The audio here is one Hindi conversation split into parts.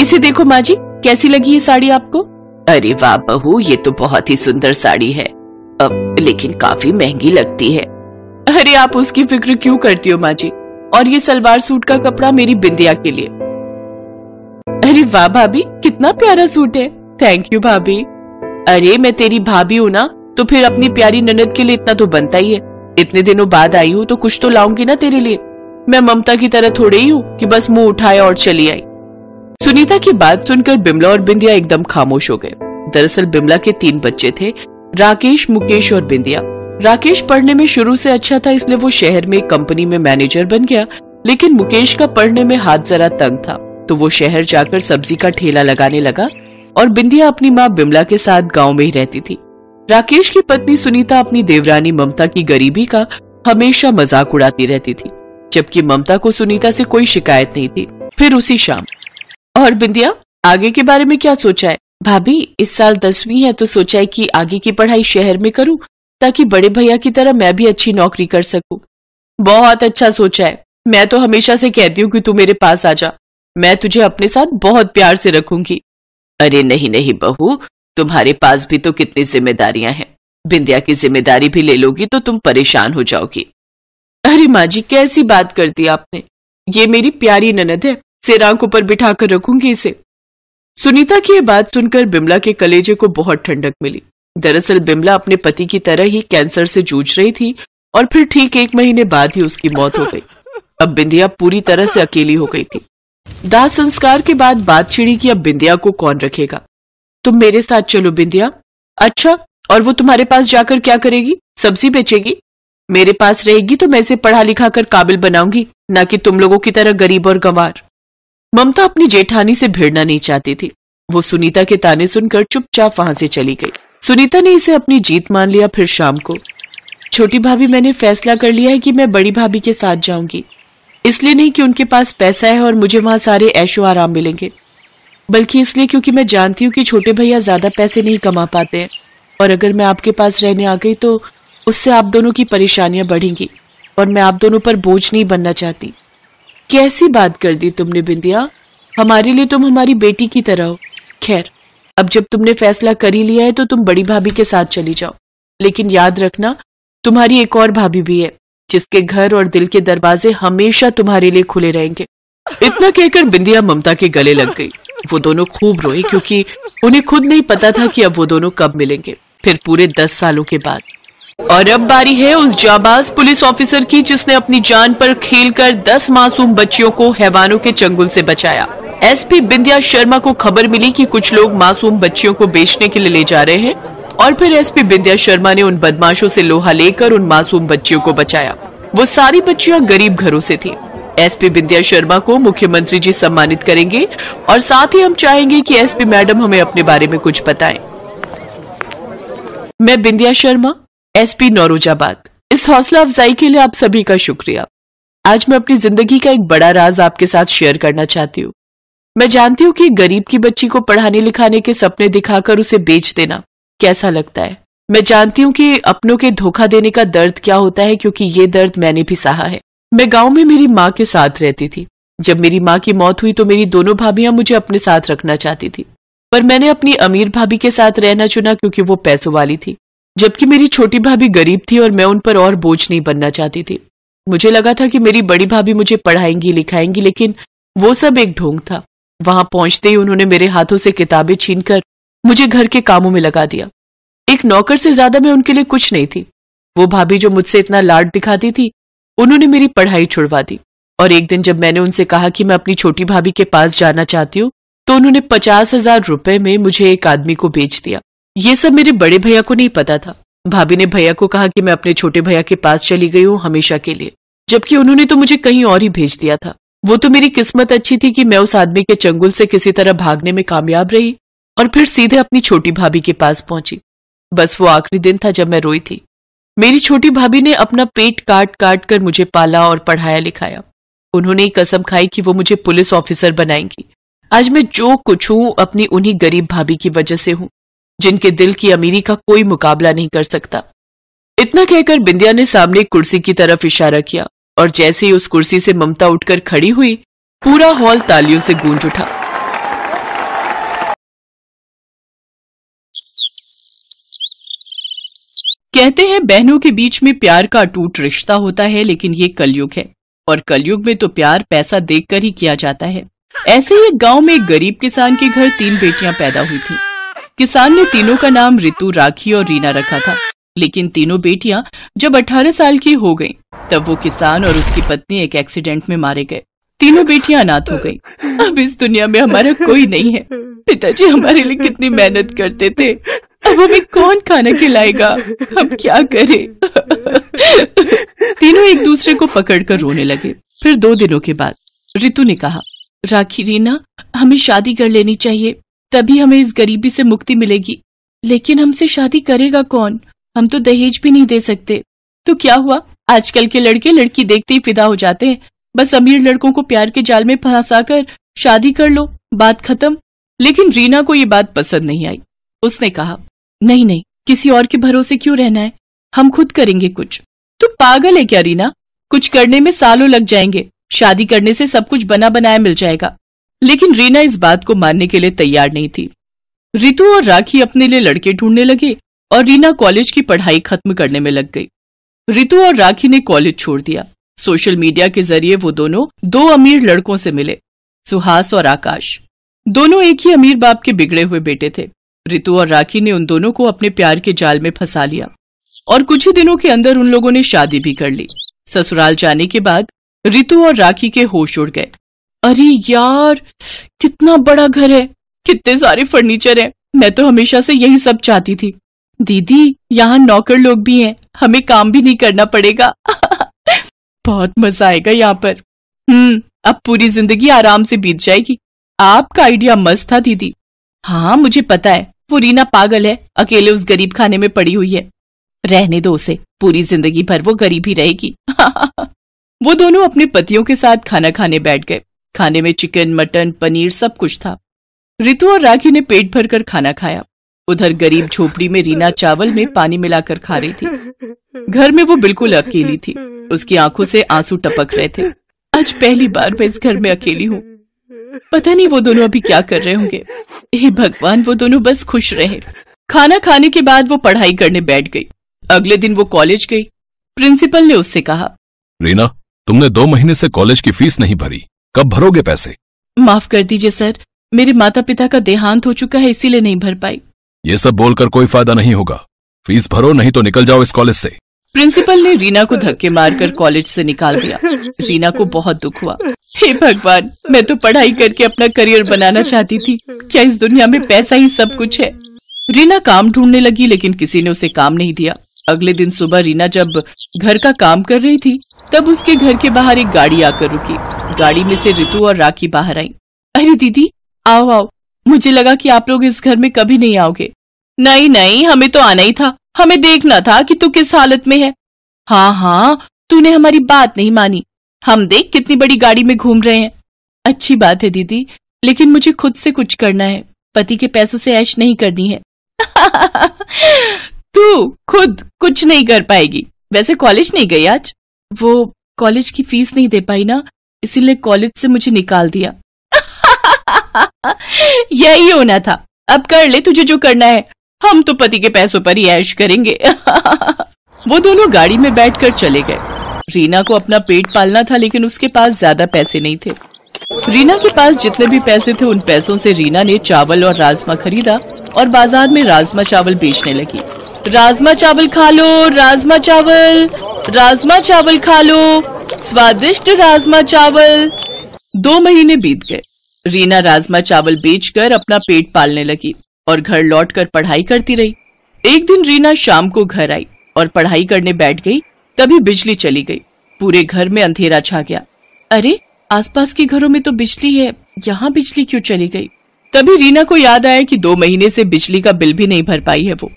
इसे देखो माँ जी कैसी लगी ये साड़ी आपको अरे वाह बहू ये तो बहुत ही सुंदर साड़ी है अब लेकिन काफी महंगी लगती है अरे आप उसकी फिक्र क्यों करती हो माँ जी और ये सलवार सूट का कपड़ा मेरी बिंदिया के लिए अरे वाह भाभी कितना प्यारा सूट है थैंक यू भाभी अरे मैं तेरी भाभी हूँ ना तो फिर अपनी प्यारी ननद के लिए इतना तो बनता ही है इतने दिनों बाद आई हूँ तो कुछ तो लाऊंगी ना तेरे लिए मैं ममता की तरह थोड़े ही हूँ कि बस मुंह उठाए और चली आई सुनीता की बात सुनकर बिमला और बिंदिया एकदम खामोश हो गए दरअसल बिमला के तीन बच्चे थे राकेश मुकेश और बिंदिया राकेश पढ़ने में शुरू से अच्छा था इसलिए वो शहर में एक कंपनी में मैनेजर बन गया लेकिन मुकेश का पढ़ने में हाथ जरा तंग था तो वो शहर जाकर सब्जी का ठेला लगाने लगा और बिंदिया अपनी माँ बिमला के साथ गाँव में ही रहती थी राकेश की पत्नी सुनीता अपनी देवरानी ममता की गरीबी का हमेशा मजाक उड़ाती रहती थी जबकि ममता को सुनीता से कोई शिकायत नहीं थी फिर उसी शाम और बिंदिया आगे के बारे में क्या सोचा है भाभी इस साल दसवीं है तो सोचा है कि आगे की पढ़ाई शहर में करूं ताकि बड़े भैया की तरह मैं भी अच्छी नौकरी कर सकूं। बहुत अच्छा सोचा है मैं तो हमेशा से कहती हूँ कि तू मेरे पास आ जा मैं तुझे अपने साथ बहुत प्यार से रखूंगी अरे नहीं नहीं बहू तुम्हारे पास भी तो कितनी जिम्मेदारियां हैं बिंदिया की जिम्मेदारी भी ले लोगी तो तुम परेशान हो जाओगी अरे माँ जी कैसी बात कर दी आपने ये मेरी प्यारी ननद है सिर आंखों पर बिठाकर रखूंगी इसे सुनीता की यह बात सुनकर बिमला के कलेजे को बहुत ठंडक मिली दरअसल बिमला अपने पति की तरह ही कैंसर से जूझ रही थी और फिर ठीक एक महीने बाद ही उसकी मौत हो गई अब बिंदिया पूरी तरह से अकेली हो गई थी दाह संस्कार के बाद बात छिड़ी कि अब बिंदिया को कौन रखेगा तुम मेरे साथ चलो बिंदिया अच्छा और वो तुम्हारे पास जाकर क्या करेगी सब्जी बेचेगी मेरे पास रहेगी तो मैं इसे पढ़ा लिखा कर काबिल बनाऊंगी ना कि तुम लोगों की तरह गरीब और गंवार ममता अपनी जेठानी से भिड़ना नहीं चाहती थी वो सुनीता के ताने सुनकर चुपचाप वहां से चली गई सुनीता ने इसे अपनी जीत मान लिया फिर शाम को छोटी भाभी मैंने फैसला कर लिया है कि मैं बड़ी भाभी के साथ जाऊंगी इसलिए नहीं कि उनके पास पैसा है और मुझे वहां सारे ऐशो आराम मिलेंगे बल्कि इसलिए क्योंकि मैं जानती हूँ कि छोटे भैया ज्यादा पैसे नहीं कमा पाते हैं और अगर मैं आपके पास रहने आ गई तो उससे आप दोनों की परेशानियां बढ़ेंगी और मैं आप दोनों पर बोझ नहीं बनना चाहती कैसी बात कर दी तुमने बिंदिया हमारे लिए तुम हमारी बेटी की तरह हो खैर अब जब तुमने फैसला कर ही लिया है तो तुम बड़ी भाभी के साथ चली जाओ लेकिन याद रखना तुम्हारी एक और भाभी भी है जिसके घर और दिल के दरवाजे हमेशा तुम्हारे लिए खुले रहेंगे इतना कहकर बिंदिया ममता के गले लग गई वो दोनों खूब रोए क्योंकि उन्हें खुद नहीं पता था कि अब वो दोनों कब मिलेंगे फिर पूरे दस सालों के बाद और अब बारी है उस जाबाज पुलिस ऑफिसर की जिसने अपनी जान पर खेलकर 10 मासूम बच्चियों को हैवानों के चंगुल से बचाया एसपी बिंदिया शर्मा को खबर मिली कि कुछ लोग मासूम बच्चियों को बेचने के लिए ले जा रहे हैं और फिर एसपी बिंदिया शर्मा ने उन बदमाशों से लोहा लेकर उन मासूम बच्चियों को बचाया वो सारी बच्चियाँ गरीब घरों ऐसी थी एस बिंदिया शर्मा को मुख्यमंत्री जी सम्मानित करेंगे और साथ ही हम चाहेंगे की एस मैडम हमें अपने बारे में कुछ बताए मैं बिंदिया शर्मा एसपी नौरोजाबाद इस हौसला अफजाई के लिए आप सभी का शुक्रिया आज मैं अपनी जिंदगी का एक बड़ा राज आपके साथ शेयर करना चाहती हूँ मैं जानती हूँ कि गरीब की बच्ची को पढ़ाने लिखाने के सपने दिखाकर उसे बेच देना कैसा लगता है मैं जानती हूँ कि अपनों के धोखा देने का दर्द क्या होता है क्योंकि ये दर्द मैंने भी सहा है मैं गाँव में मेरी माँ के साथ रहती थी जब मेरी माँ की मौत हुई तो मेरी दोनों भाभी मुझे अपने साथ रखना चाहती थी पर मैंने अपनी अमीर भाभी के साथ रहना चुना क्योंकि वो पैसों वाली थी जबकि मेरी छोटी भाभी गरीब थी और मैं उन पर और बोझ नहीं बनना चाहती थी मुझे लगा था कि मेरी बड़ी भाभी मुझे पढ़ाएंगी लिखाएंगी लेकिन वो सब एक ढोंग था वहां पहुंचते ही उन्होंने मेरे हाथों से किताबें छीनकर मुझे घर के कामों में लगा दिया एक नौकर से ज्यादा मैं उनके लिए कुछ नहीं थी वो भाभी जो मुझसे इतना लाड दिखाती थी उन्होंने मेरी पढ़ाई छुड़वा दी और एक दिन जब मैंने उनसे कहा कि मैं अपनी छोटी भाभी के पास जाना चाहती हूँ तो उन्होंने पचास हजार रुपए में मुझे एक आदमी को बेच दिया ये सब मेरे बड़े भैया को नहीं पता था भाभी ने भैया को कहा कि मैं अपने छोटे भैया के पास चली गई हूँ हमेशा के लिए जबकि उन्होंने तो मुझे कहीं और ही भेज दिया था वो तो मेरी किस्मत अच्छी थी कि मैं उस आदमी के चंगुल से किसी तरह भागने में कामयाब रही और फिर सीधे अपनी छोटी भाभी के पास पहुंची बस वो आखिरी दिन था जब मैं रोई थी मेरी छोटी भाभी ने अपना पेट काट काट कर मुझे पाला और पढ़ाया लिखाया उन्होंने कसम खाई कि वो मुझे पुलिस ऑफिसर बनाएंगी आज मैं जो कुछ हूं अपनी उन्हीं गरीब भाभी की वजह से हूं जिनके दिल की अमीरी का कोई मुकाबला नहीं कर सकता इतना कहकर बिंदिया ने सामने कुर्सी की तरफ इशारा किया और जैसे ही उस कुर्सी से ममता उठकर खड़ी हुई पूरा हॉल तालियों से गूंज उठा कहते हैं बहनों के बीच में प्यार का अटूट रिश्ता होता है लेकिन ये कलयुग है और कलयुग में तो प्यार पैसा देखकर ही किया जाता है ऐसे ही गांव में एक गरीब किसान के घर तीन बेटियां पैदा हुई थी किसान ने तीनों का नाम रितु राखी और रीना रखा था लेकिन तीनों बेटियां जब 18 साल की हो गईं, तब वो किसान और उसकी पत्नी एक एक्सीडेंट में मारे गए तीनों बेटियां अनाथ हो गईं। अब इस दुनिया में हमारा कोई नहीं है पिताजी हमारे लिए कितनी मेहनत करते थे अब हमें कौन खाना खिलाएगा हम क्या करें तीनों एक दूसरे को पकड़कर रोने लगे फिर दो दिनों के बाद रितु ने कहा राखी रीना हमें शादी कर लेनी चाहिए तभी हमें इस गरीबी से मुक्ति मिलेगी लेकिन हमसे शादी करेगा कौन हम तो दहेज भी नहीं दे सकते तो क्या हुआ आजकल के लड़के लड़की देखते ही फिदा हो जाते हैं बस अमीर लड़कों को प्यार के जाल में फंसा कर शादी कर लो बात खत्म लेकिन रीना को ये बात पसंद नहीं आई उसने कहा नहीं नहीं किसी और के भरोसे क्यों रहना है हम खुद करेंगे कुछ तू पागल है क्या रीना कुछ करने में सालों लग जाएंगे शादी करने से सब कुछ बना बनाया मिल जाएगा लेकिन रीना इस बात को मानने के लिए तैयार नहीं थी रितु और राखी अपने लिए लड़के ढूंढने लगे और रीना कॉलेज की पढ़ाई खत्म करने में लग गई रितु और राखी ने कॉलेज छोड़ दिया सोशल मीडिया के जरिए वो दोनों दो अमीर लड़कों से मिले सुहास और आकाश दोनों एक ही अमीर बाप के बिगड़े हुए बेटे थे रितु और राखी ने उन दोनों को अपने प्यार के जाल में फंसा लिया और कुछ ही दिनों के अंदर उन लोगों ने शादी भी कर ली ससुराल जाने के बाद रितु और राखी के होश उड़ गए अरे यार कितना बड़ा घर है कितने सारे फर्नीचर हैं मैं तो हमेशा से यही सब चाहती थी दीदी यहाँ नौकर लोग भी हैं हमें काम भी नहीं करना पड़ेगा बहुत मजा आएगा यहाँ पर हम्म अब पूरी जिंदगी आराम से बीत जाएगी आपका आइडिया मस्त था दीदी हाँ मुझे पता है पूरी ना पागल है अकेले उस गरीब खाने में पड़ी हुई है रहने दो उसे पूरी जिंदगी भर वो गरीब ही रहेगी वो दोनों अपने पतियों के साथ खाना खाने बैठ गए खाने में चिकन मटन पनीर सब कुछ था रितु और राखी ने पेट भरकर खाना खाया उधर गरीब झोपड़ी में रीना चावल में पानी मिलाकर खा रही थी घर में वो बिल्कुल अकेली थी उसकी आंखों से आंसू टपक रहे थे आज पहली बार मैं इस घर में अकेली हूँ पता नहीं वो दोनों अभी क्या कर रहे होंगे हे भगवान वो दोनों बस खुश रहे खाना खाने के बाद वो पढ़ाई करने बैठ गई अगले दिन वो कॉलेज गई प्रिंसिपल ने उससे कहा रीना तुमने दो महीने से कॉलेज की फीस नहीं भरी कब भरोगे पैसे माफ कर दीजिए सर मेरे माता पिता का देहांत हो चुका है इसीलिए नहीं भर पाई ये सब बोलकर कोई फायदा नहीं होगा फीस भरो नहीं तो निकल जाओ इस कॉलेज से प्रिंसिपल ने रीना को धक्के मारकर कॉलेज से निकाल दिया रीना को बहुत दुख हुआ हे भगवान मैं तो पढ़ाई करके अपना करियर बनाना चाहती थी क्या इस दुनिया में पैसा ही सब कुछ है रीना काम ढूंढने लगी लेकिन किसी ने उसे काम नहीं दिया अगले दिन सुबह रीना जब घर का काम कर रही थी तब उसके घर के बाहर एक गाड़ी आकर रुकी गाड़ी में से रितु और राखी बाहर आई अरे दीदी आओ आओ मुझे लगा कि आप लोग इस घर में कभी नहीं आओगे नहीं नहीं हमें तो आना ही था हमें देखना था कि तू किस हालत में है हाँ हाँ तूने हमारी बात नहीं मानी हम देख कितनी बड़ी गाड़ी में घूम रहे हैं अच्छी बात है दीदी लेकिन मुझे खुद से कुछ करना है पति के पैसों से ऐश नहीं करनी है तू खुद कुछ नहीं कर पाएगी वैसे कॉलेज नहीं गई आज वो कॉलेज की फीस नहीं दे पाई ना इसीलिए कॉलेज से मुझे निकाल दिया यही होना था अब कर ले तुझे जो करना है हम तो पति के पैसों पर ही ऐश करेंगे वो दोनों गाड़ी में बैठकर चले गए रीना को अपना पेट पालना था लेकिन उसके पास ज्यादा पैसे नहीं थे रीना के पास जितने भी पैसे थे उन पैसों से रीना ने चावल और राजमा खरीदा और बाजार में राजमा चावल बेचने लगी राजमा चावल खा लो राजमा चावल राजमा चावल खा लो स्वादिष्ट राजमा चावल दो महीने बीत गए रीना राजमा चावल बेचकर अपना पेट पालने लगी और घर लौटकर पढ़ाई करती रही एक दिन रीना शाम को घर आई और पढ़ाई करने बैठ गई तभी बिजली चली गई पूरे घर में अंधेरा छा गया अरे आसपास के घरों में तो बिजली है यहाँ बिजली क्यों चली गई तभी रीना को याद आया कि दो महीने से बिजली का बिल भी नहीं भर पाई है वो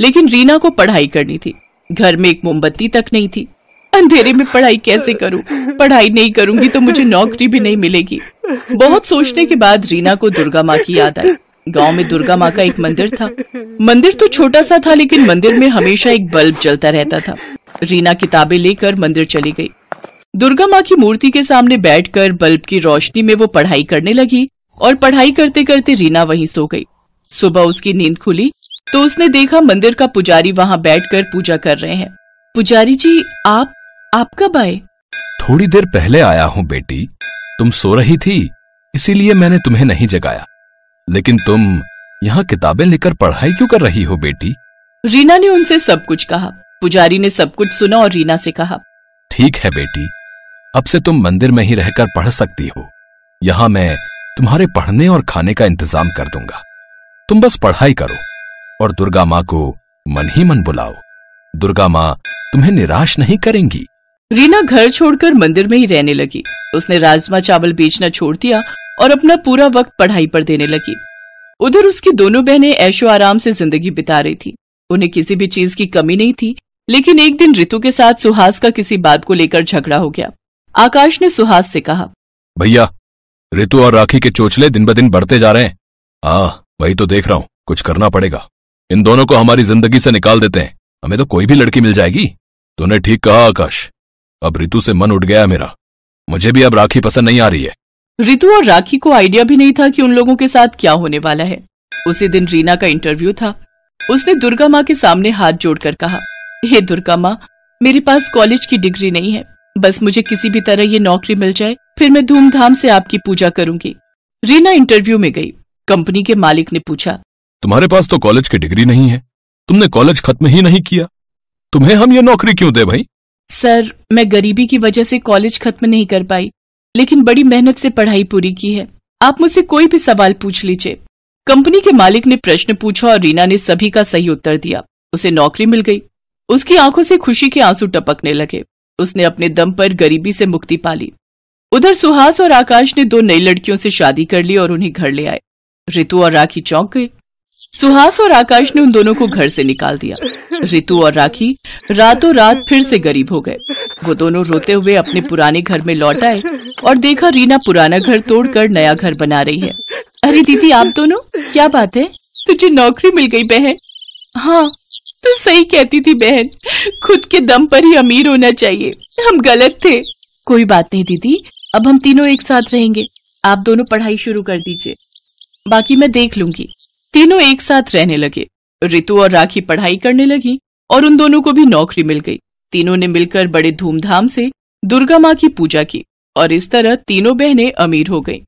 लेकिन रीना को पढ़ाई करनी थी घर में एक मोमबत्ती तक नहीं थी अंधेरे में पढ़ाई कैसे करूं पढ़ाई नहीं करूंगी तो मुझे नौकरी भी नहीं मिलेगी बहुत सोचने के बाद रीना को दुर्गा माँ की याद आई गांव में दुर्गा माँ का एक मंदिर था मंदिर तो छोटा सा था लेकिन मंदिर में हमेशा एक बल्ब जलता रहता था रीना किताबें लेकर मंदिर चली गई दुर्गा माँ की मूर्ति के सामने बैठकर बल्ब की रोशनी में वो पढ़ाई करने लगी और पढ़ाई करते करते रीना वहीं सो गई सुबह उसकी नींद खुली तो उसने देखा मंदिर का पुजारी वहाँ बैठ कर पूजा कर रहे हैं पुजारी जी आप आप कब आए थोड़ी देर पहले आया हूँ बेटी तुम सो रही थी इसीलिए मैंने तुम्हें नहीं जगाया लेकिन तुम यहाँ किताबें लेकर पढ़ाई क्यों कर रही हो बेटी रीना ने उनसे सब कुछ कहा पुजारी ने सब कुछ सुना और रीना से कहा ठीक है बेटी अब से तुम मंदिर में ही रहकर पढ़ सकती हो यहाँ मैं तुम्हारे पढ़ने और खाने का इंतजाम कर दूंगा तुम बस पढ़ाई करो और दुर्गा माँ को मन ही मन बुलाओ दुर्गा माँ तुम्हें निराश नहीं करेंगी रीना घर छोड़कर मंदिर में ही रहने लगी उसने राजमा चावल बेचना छोड़ दिया और अपना पूरा वक्त पढ़ाई पर देने लगी उधर उसकी दोनों बहनें ऐशो आराम से जिंदगी बिता रही थी उन्हें किसी भी चीज की कमी नहीं थी लेकिन एक दिन ऋतु के साथ सुहास का किसी बात को लेकर झगड़ा हो गया आकाश ने सुहास से कहा भैया ऋतु और राखी के चोचले दिन ब दिन बढ़ते जा रहे हैं आ वही तो देख रहा हूँ कुछ करना पड़ेगा इन दोनों को हमारी जिंदगी से निकाल देते हैं हमें तो कोई भी लड़की मिल जाएगी तूने ठीक कहा आकाश अब रितु से मन उठ गया मेरा मुझे भी अब राखी पसंद नहीं आ रही है रितु और राखी को आइडिया भी नहीं था कि उन लोगों के साथ क्या होने वाला है उसी दिन रीना का इंटरव्यू था उसने दुर्गा माँ के सामने हाथ जोड़कर कहा हे दुर्गा माँ मेरे पास कॉलेज की डिग्री नहीं है बस मुझे किसी भी तरह ये नौकरी मिल जाए फिर मैं धूमधाम से आपकी पूजा करूंगी रीना इंटरव्यू में गई कंपनी के मालिक ने पूछा तुम्हारे पास तो कॉलेज की डिग्री नहीं है तुमने कॉलेज खत्म ही नहीं किया तुम्हें हम ये नौकरी क्यों दे भाई सर मैं गरीबी की वजह से कॉलेज खत्म नहीं कर पाई लेकिन बड़ी मेहनत से पढ़ाई पूरी की है आप मुझसे कोई भी सवाल पूछ लीजिए कंपनी के मालिक ने प्रश्न पूछा और रीना ने सभी का सही उत्तर दिया उसे नौकरी मिल गई उसकी आंखों से खुशी के आंसू टपकने लगे उसने अपने दम पर गरीबी से मुक्ति पा ली उधर सुहास और आकाश ने दो नई लड़कियों से शादी कर ली और उन्हें घर ले आए रितु और राखी चौंक गई सुहास और आकाश ने उन दोनों को घर से निकाल दिया रितु और राखी रातों रात फिर से गरीब हो गए वो दोनों रोते हुए अपने पुराने घर में लौट आए और देखा रीना पुराना घर तोड़कर नया घर बना रही है अरे दीदी आप दोनों क्या बात है तुझे नौकरी मिल गई बहन हाँ तो सही कहती थी बहन खुद के दम पर ही अमीर होना चाहिए हम गलत थे कोई बात नहीं दीदी अब हम तीनों एक साथ रहेंगे आप दोनों पढ़ाई शुरू कर दीजिए बाकी मैं देख लूंगी तीनों एक साथ रहने लगे रितु और राखी पढ़ाई करने लगी और उन दोनों को भी नौकरी मिल गई तीनों ने मिलकर बड़े धूमधाम से दुर्गा माँ की पूजा की और इस तरह तीनों बहनें अमीर हो गईं।